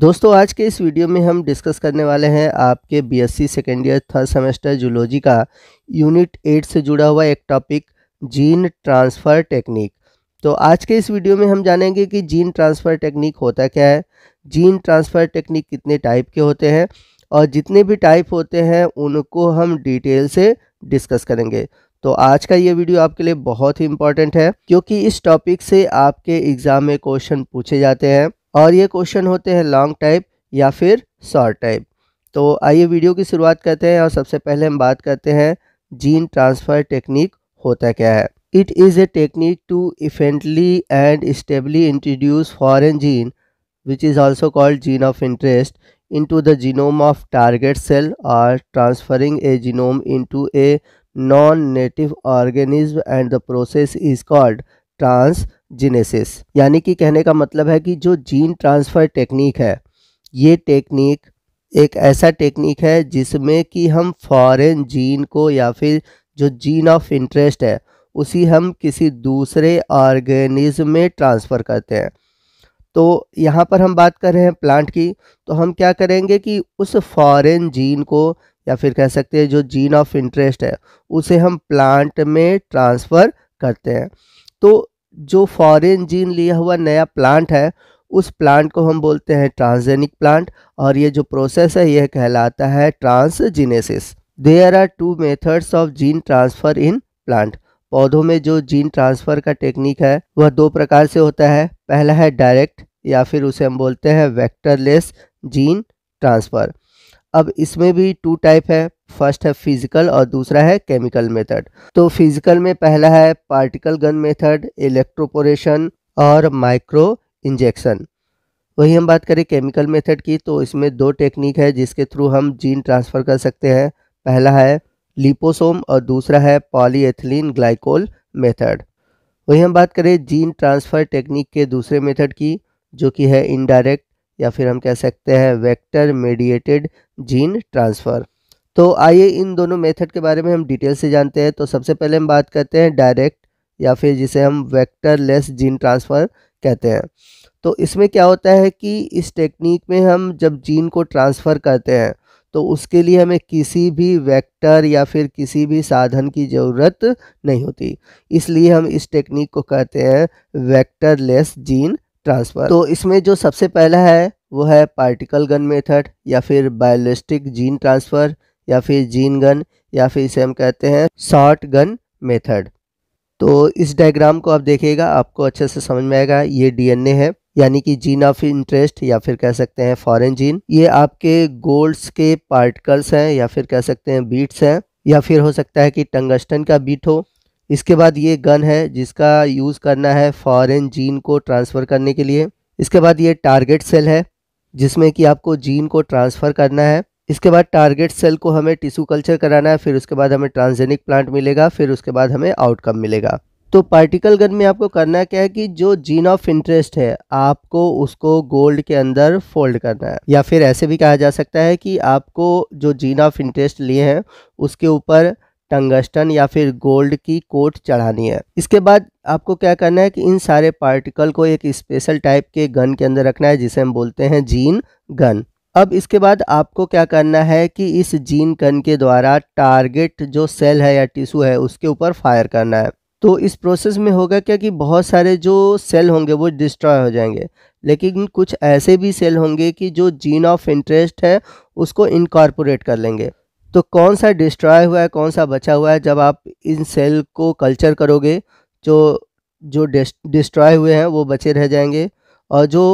दोस्तों आज के इस वीडियो में हम डिस्कस करने वाले हैं आपके BSc second year third semester zoology का यूनिट एट से जुड़ा हुआ एक टॉपिक जीन ट्रांसफ़र टेक्निक तो आज के इस वीडियो में हम जानेंगे कि जीन ट्रांसफ़र टेक्निक होता क्या है जीन ट्रांसफ़र टेक्निक कितने टाइप के होते हैं और जितने भी टाइप होते हैं उनको हम डिटेल से डिस्कस करेंगे तो आज का ये वीडियो आपके लिए बहुत ही इंपॉर्टेंट है क्योंकि इस टॉपिक से आपके एग्ज़ाम में क्वेश्चन पूछे जाते हैं और ये क्वेश्चन होते हैं लॉन्ग टाइप या फिर शॉर्ट टाइप तो आइए वीडियो की शुरुआत करते हैं और सबसे पहले हम बात करते हैं जीन ट्रांसफ़र टेक्निक होता क्या है it is a technique to efficiently and stably introduce foreign gene which is also called gene of interest into the genome of target cell और transferring a genome into a non native organism and the process is called transgenesis यानी कि कहने का मतलब है कि जो gene transfer technique है ये टेक्निक एक ऐसा टेक्निक है जिसमें कि हम फॉरेन जीन को या फिर जो जीन ऑफ इंटरेस्ट है उसी हम किसी दूसरे ऑर्गेनिज्म में ट्रांसफ़र करते हैं तो यहाँ पर हम बात कर रहे हैं प्लांट की तो हम क्या करेंगे कि उस फॉरेन जीन को या फिर कह सकते हैं जो जीन ऑफ इंटरेस्ट है उसे हम प्लांट में ट्रांसफ़र करते हैं तो जो फॉरेन जीन लिया हुआ नया प्लांट है उस प्लांट को हम बोलते हैं ट्रांसजेनिक प्लांट और ये जो प्रोसेस है यह कहलाता है transgenesis there are two methods of gene transfer in plant पौधों में जो जीन ट्रांसफ़र का टेक्निक है वह दो प्रकार से होता है पहला है डायरेक्ट या फिर उसे हम बोलते हैं वैक्टरलेस जीन ट्रांसफ़र अब इसमें भी टू टाइप है फर्स्ट है फिजिकल और दूसरा है केमिकल मेथड तो फिजिकल में पहला है पार्टिकल गन मेथड इलेक्ट्रोपोरेशन और माइक्रो इंजेक्शन वही हम बात करें केमिकल मेथड की तो इसमें दो टेक्निक है जिसके थ्रू हम जीन ट्रांसफ़र कर सकते हैं पहला है लिपोसोम और दूसरा है पॉलीएथिलीन ग्लाइकोल मेथड वही हम बात करें जीन ट्रांसफ़र टेक्निक के दूसरे मेथड की जो कि है इनडायरेक्ट या फिर हम कह सकते हैं वेक्टर मेडिएटेड जीन ट्रांसफ़र तो आइए इन दोनों मेथड के बारे में हम डिटेल से जानते हैं तो सबसे पहले हम बात करते हैं डायरेक्ट या फिर जिसे हम वेक्टर लेस जीन ट्रांसफ़र कहते हैं तो इसमें क्या होता है कि इस टेक्निक में हम जब जीन को ट्रांसफ़र करते हैं तो उसके लिए हमें किसी भी वेक्टर या फिर किसी भी साधन की ज़रूरत नहीं होती इसलिए हम इस टेक्निक को कहते हैं वेक्टर लेस जीन ट्रांसफ़र तो इसमें जो सबसे पहला है वो है पार्टिकल गन मेथड या फिर बायोलिस्टिक जीन ट्रांसफ़र या फिर जीन गन या फिर इसे हम कहते हैं शॉर्ट गन मेथड तो इस डायग्राम को आप देखिएगा आपको अच्छे से समझ में आएगा ये डीएनए है यानी कि जीन ऑफ इंटरेस्ट या फिर कह सकते हैं फॉरेन जीन ये आपके गोल्ड्स के पार्टिकल्स हैं या फिर कह सकते हैं बीट्स हैं या फिर हो सकता है कि टंगस्टन का बीट हो इसके बाद ये गन है जिसका यूज़ करना है फॉरेन जीन को ट्रांसफ़र करने के लिए इसके बाद ये टारगेट सेल है जिसमें कि आपको जीन को ट्रांसफ़र करना है इसके बाद टारगेट सेल को हमें टिश्यू कल्चर कराना है फिर उसके बाद हमें ट्रांसजेनिक प्लांट मिलेगा फिर उसके बाद हमें आउटकम मिलेगा तो पार्टिकल गन में आपको करना क्या है कि जो जीन ऑफ इंटरेस्ट है आपको उसको गोल्ड के अंदर फोल्ड करना है या फिर ऐसे भी कहा जा सकता है कि आपको जो जीन ऑफ इंटरेस्ट लिए हैं उसके ऊपर टंगस्टन या फिर गोल्ड की कोट चढ़ानी है इसके बाद आपको क्या करना है कि इन सारे पार्टिकल को एक स्पेशल टाइप के गन के अंदर रखना है जिसे हम बोलते हैं जीन गन अब इसके बाद आपको क्या करना है कि इस जीन कन के द्वारा टारगेट जो सेल है या टिश्यू है उसके ऊपर फायर करना है तो इस प्रोसेस में होगा क्या कि बहुत सारे जो सेल होंगे वो डिस्ट्रॉय हो जाएंगे लेकिन कुछ ऐसे भी सेल होंगे कि जो जीन ऑफ इंटरेस्ट है उसको इनकॉर्पोरेट कर लेंगे तो कौन सा डिस्ट्रॉय हुआ है कौन सा बचा हुआ है जब आप इन सेल को कल्चर करोगे जो जो डिस्ट्रॉय हुए हैं वो बचे रह जाएंगे और जो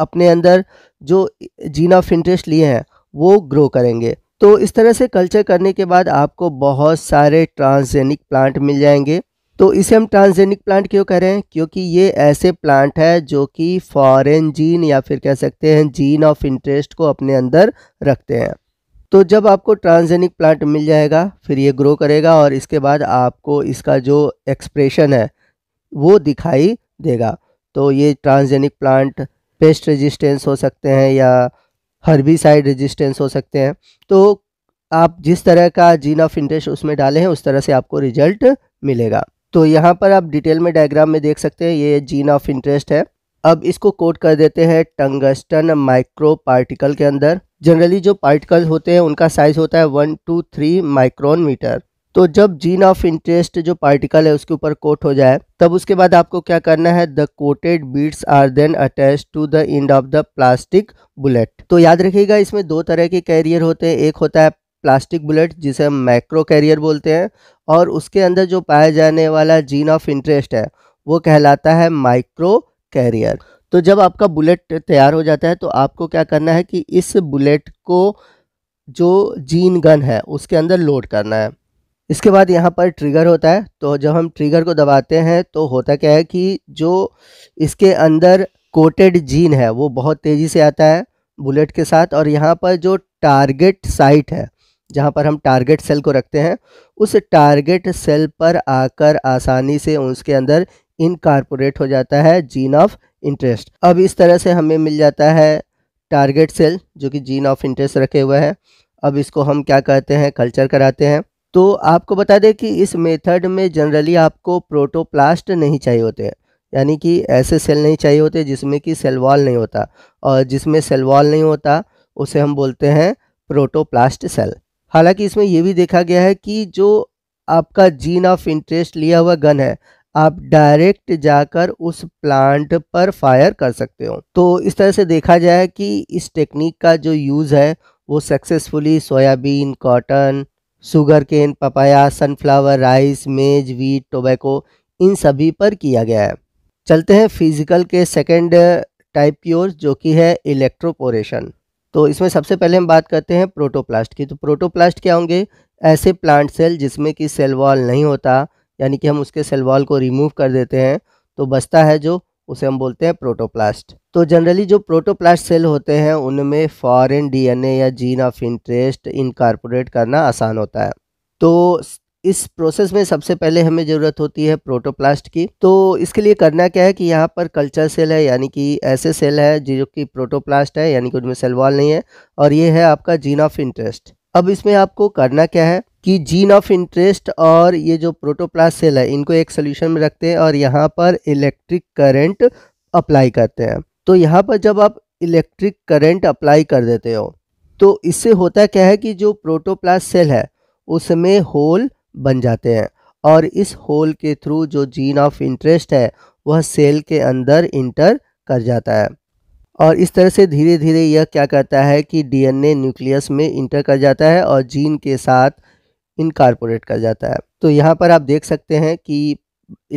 अपने अंदर जो जीन ऑफ इंटरेस्ट लिए हैं वो ग्रो करेंगे तो इस तरह से कल्चर करने के बाद आपको बहुत सारे ट्रांसजेनिक प्लांट मिल जाएंगे तो इसे हम ट्रांसजेनिक प्लांट क्यों कह रहे हैं क्योंकि ये ऐसे प्लांट है जो कि फॉरेन जीन या फिर कह सकते हैं जीन ऑफ इंटरेस्ट को अपने अंदर रखते हैं तो जब आपको ट्रांसजेनिक प्लांट मिल जाएगा फिर ये ग्रो करेगा और इसके बाद आपको इसका जो एक्सप्रेशन है वो दिखाई देगा तो ये ट्रांसजेनिक प्लांट पेस्ट रेजिस्टेंस हो सकते हैं या हर्बीसाइड रेजिस्टेंस हो सकते हैं तो आप जिस तरह का जीन ऑफ इंटरेस्ट उसमें डाले हैं उस तरह से आपको रिजल्ट मिलेगा तो यहाँ पर आप डिटेल में डायग्राम में देख सकते हैं ये जीन ऑफ इंटरेस्ट है अब इसको कोट कर देते हैं टंगस्टन माइक्रो पार्टिकल के अंदर जनरली जो पार्टिकल होते हैं उनका साइज होता है one two three micron meter तो जब जीन ऑफ इंटरेस्ट जो पार्टिकल है उसके ऊपर कोट हो जाए तब उसके बाद आपको क्या करना है the coated beads are then attach to the end of the plastic bullet तो याद रखिएगा इसमें दो तरह के कैरियर होते हैं एक होता है प्लास्टिक बुलेट जिसे हम मैक्रो कैरियर बोलते हैं और उसके अंदर जो पाया जाने वाला जीन ऑफ इंटरेस्ट है वो कहलाता है माइक्रो कैरियर तो जब आपका बुलेट तैयार हो जाता है तो आपको क्या करना है कि इस बुलेट को जो जीन गन है उसके अंदर लोड करना है इसके बाद यहाँ पर ट्रिगर होता है तो जब हम ट्रिगर को दबाते हैं तो होता क्या है कि जो इसके अंदर कोटेड जीन है वो बहुत तेज़ी से आता है बुलेट के साथ और यहाँ पर जो टारगेट साइट है जहाँ पर हम टारगेट सेल को रखते हैं उस टारगेट सेल पर आकर आसानी से उसके अंदर इनकारपोरेट हो जाता है जीन ऑफ इंटरेस्ट अब इस तरह से हमें मिल जाता है टारगेट सेल जो कि जीन ऑफ इंटरेस्ट रखे हुए हैं अब इसको हम क्या कहते हैं कल्चर कराते हैं तो आपको बता दें कि इस मेथड में जनरली आपको प्रोटोप्लास्ट नहीं चाहिए होते यानी कि ऐसे सेल नहीं चाहिए होते जिसमें कि सेल वॉल नहीं होता और जिसमें सेल वॉल नहीं होता उसे हम बोलते हैं प्रोटोप्लास्ट सेल हालांकि इसमें यह भी देखा गया है कि जो आपका जीन ऑफ इंटरेस्ट लिया हुआ गन है आप डायरेक्ट जाकर उस प्लांट पर फायर कर सकते हो तो इस तरह से देखा जाए कि इस टेक्निक का जो यूज़ है वो successfully soybean cotton sugar cane papaya sunflower rice maize wheat tobacco इन सभी पर किया गया है चलते हैं फिजिकल के सेकेंड टाइप की ओर जो कि है इलेक्ट्रोपोरेशन तो इसमें सबसे पहले हम बात करते हैं प्रोटोप्लास्ट की तो प्रोटोप्लास्ट क्या होंगे ऐसे प्लांट सेल जिसमें कि सेल वॉल नहीं होता यानी कि हम उसके सेल वॉल को रिमूव कर देते हैं तो बचता है जो उसे हम बोलते हैं प्रोटोप्लास्ट तो जनरली जो प्रोटोप्लास्ट सेल होते हैं उनमें फॉरेन डीएनए या जीन ऑफ इंटरेस्ट इनकारपोरेट करना आसान होता है तो इस प्रोसेस में सबसे पहले हमें ज़रूरत होती है प्रोटोप्लास्ट की तो इसके लिए करना क्या है कि यहाँ पर कल्चर सेल है यानी कि ऐसे सेल है जो कि प्रोटोप्लास्ट है यानी कि उनमें सेल वॉल नहीं है और ये है आपका जीन ऑफ इंटरेस्ट अब इसमें आपको करना क्या है कि जीन ऑफ इंटरेस्ट और ये जो प्रोटोप्लास्ट सेल है इनको एक सोल्यूशन में रखते हैं और यहाँ पर इलेक्ट्रिक करेंट अप्लाई करते हैं तो यहाँ पर जब आप इलेक्ट्रिक करंट अप्लाई कर देते हो तो इससे होता क्या है कि जो प्रोटोप्लास्ट सेल है उसमें होल बन जाते हैं और इस होल के थ्रू जो जीन ऑफ इंटरेस्ट है वह सेल के अंदर इंटर कर जाता है और इस तरह से धीरे धीरे यह क्या करता है कि डीएनए न्यूक्लियस में इंटर कर जाता है और जीन के साथ इनकारपोरेट कर जाता है तो यहाँ पर आप देख सकते हैं कि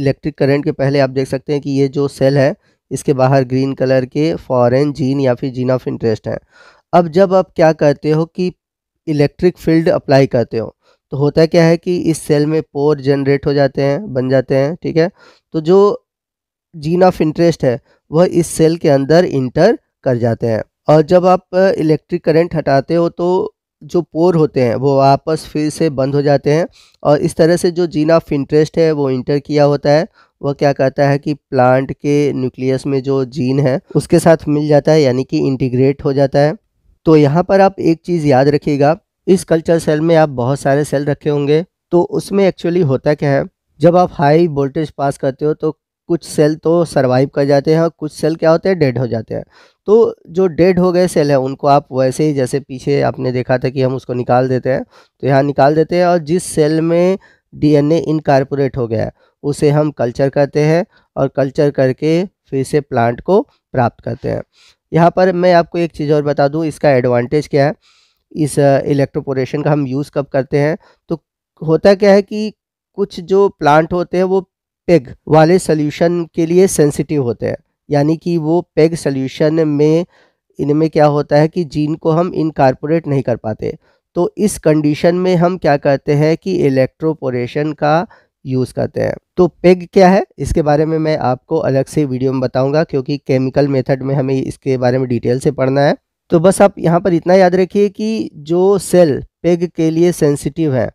इलेक्ट्रिक करंट के पहले आप देख सकते हैं कि ये जो सेल है इसके बाहर ग्रीन कलर के फॉरेन जीन या फिर जीन ऑफ इंटरेस्ट हैं अब जब आप क्या करते हो कि इलेक्ट्रिक फील्ड अप्लाई करते हो तो होता क्या है कि इस सेल में पोर जनरेट हो जाते हैं बन जाते हैं ठीक है तो जो जीन ऑफ इंटरेस्ट है वह इस सेल के अंदर इंटर कर जाते हैं और जब आप इलेक्ट्रिक करंट हटाते हो तो जो पोर होते हैं वो वापस फिर से बंद हो जाते हैं और इस तरह से जो जीन ऑफ इंटरेस्ट है वो इंटर किया होता है वह क्या करता है कि प्लांट के न्यूक्लियस में जो जीन है उसके साथ मिल जाता है यानी कि इंटीग्रेट हो जाता है तो यहाँ पर आप एक चीज़ याद रखिएगा इस कल्चर सेल में आप बहुत सारे सेल रखे होंगे तो उसमें एक्चुअली होता क्या है जब आप हाई वोल्टेज पास करते हो तो कुछ सेल तो सर्वाइव कर जाते हैं और कुछ सेल क्या होते हैं डेड हो जाते हैं तो जो डेड हो गए सेल हैं उनको आप वैसे ही जैसे पीछे आपने देखा था कि हम उसको निकाल देते हैं तो यहाँ निकाल देते हैं और जिस सेल में डीएनए इनकारपोरेट हो गया है उसे हम कल्चर करते हैं और कल्चर करके फिर से प्लांट को प्राप्त करते हैं यहाँ पर मैं आपको एक चीज़ और बता दूँ इसका एडवांटेज क्या है इस इलेक्ट्रोपोरेशन का हम यूज़ कब करते हैं तो होता क्या है कि कुछ जो प्लांट होते हैं वो पेग वाले सोल्यूशन के लिए सेंसिटिव होते हैं यानी कि वो पेग सोल्यूशन में इनमें क्या होता है कि जीन को हम इनकारपोरेट नहीं कर पाते तो इस कंडीशन में हम क्या करते हैं कि इलेक्ट्रोपोरेशन का यूज़ करते हैं तो पेग क्या है इसके बारे में मैं आपको अलग से वीडियो में बताऊंगा क्योंकि केमिकल मेथड में हमें इसके बारे में डिटेल से पढ़ना है तो बस आप यहाँ पर इतना याद रखिए कि जो सेल पेग के लिए सेंसिटिव हैं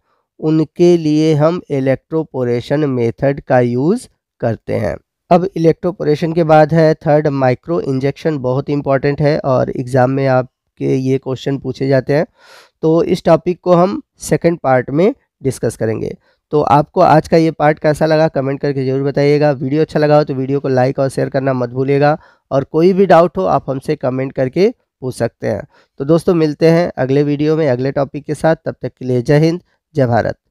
उनके लिए हम इलेक्ट्रोपोरेशन मेथड का यूज़ करते हैं अब इलेक्ट्रोपोरेशन के बाद है थर्ड माइक्रो इंजेक्शन बहुत इंपॉर्टेंट है और एग्ज़ाम में आपके ये क्वेश्चन पूछे जाते हैं तो इस टॉपिक को हम सेकेंड पार्ट में डिस्कस करेंगे तो आपको आज का ये पार्ट कैसा लगा कमेंट करके ज़रूर बताइएगा वीडियो अच्छा लगा हो तो वीडियो को लाइक और शेयर करना मत भूलिएगा और कोई भी डाउट हो आप हमसे कमेंट करके पूछ सकते हैं तो दोस्तों मिलते हैं अगले वीडियो में अगले टॉपिक के साथ तब तक के लिए जय हिंद जय भारत